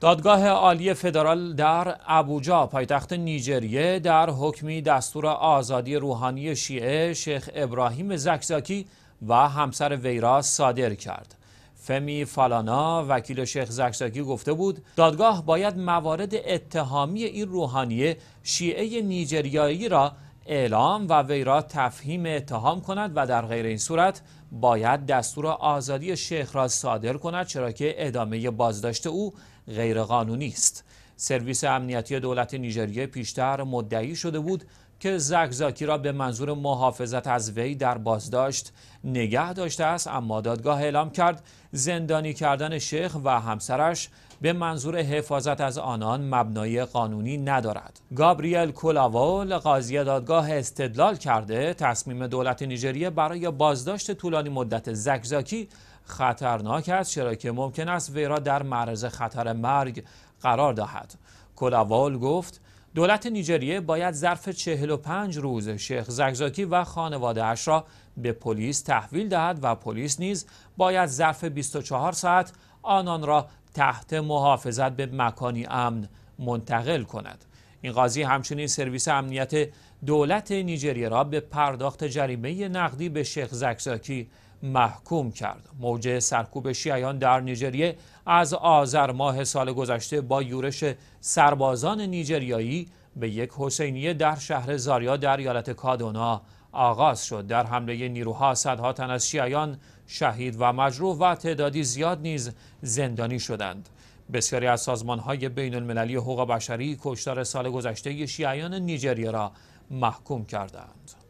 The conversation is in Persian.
دادگاه عالی فدرال در ابوجا پایتخت نیجریه در حکمی دستور آزادی روحانی شیعه شیخ ابراهیم زکزاکی و همسر ویرا صادر کرد. فمی فالانا وکیل شیخ زکزاکی گفته بود دادگاه باید موارد اتهامی این روحانی شیعه نیجریایی را اعلام و وی را تفهیم اتهام کند و در غیر این صورت باید دستور آزادی شیخ را صادر کند چرا که ادامه بازداشت او غیرقانونی است سرویس امنیتی دولت نیجریه پیشتر مدعی شده بود که زکزاکی را به منظور محافظت از وی در بازداشت نگه داشته است اما دادگاه اعلام کرد زندانی کردن شیخ و همسرش به منظور حفاظت از آنان مبنای قانونی ندارد گابریل کولاول قاضی دادگاه استدلال کرده تصمیم دولت نیجریه برای بازداشت طولانی مدت زکزاکی خطرناک است چرا که ممکن است وی را در معرض خطر مرگ قرار دهد کولاول گفت دولت نیجریه باید ظرف 45 روز شیخ زگزاکی و خانواده اش را به پلیس تحویل دهد و پلیس نیز باید ظرف 24 ساعت آنان را تحت محافظت به مکانی امن منتقل کند. این قاضی همچنین سرویس امنیت دولت نیجریه را به پرداخت جریمه نقدی به شیخ زکزاکی محکوم کرد موج سرکوب شیعیان در نیجریه از آذر ماه سال گذشته با یورش سربازان نیجریایی به یک حسینیه در شهر زاریا در ایالت کادونا آغاز شد در حمله نیروها صدها تن از شیعیان شهید و مجروح و تعدادی زیاد نیز زندانی شدند بسیاری از سازمان های بین المللی حقوق بشری کشتار سال گذشته شیعیان نیجریه را محکوم کردند.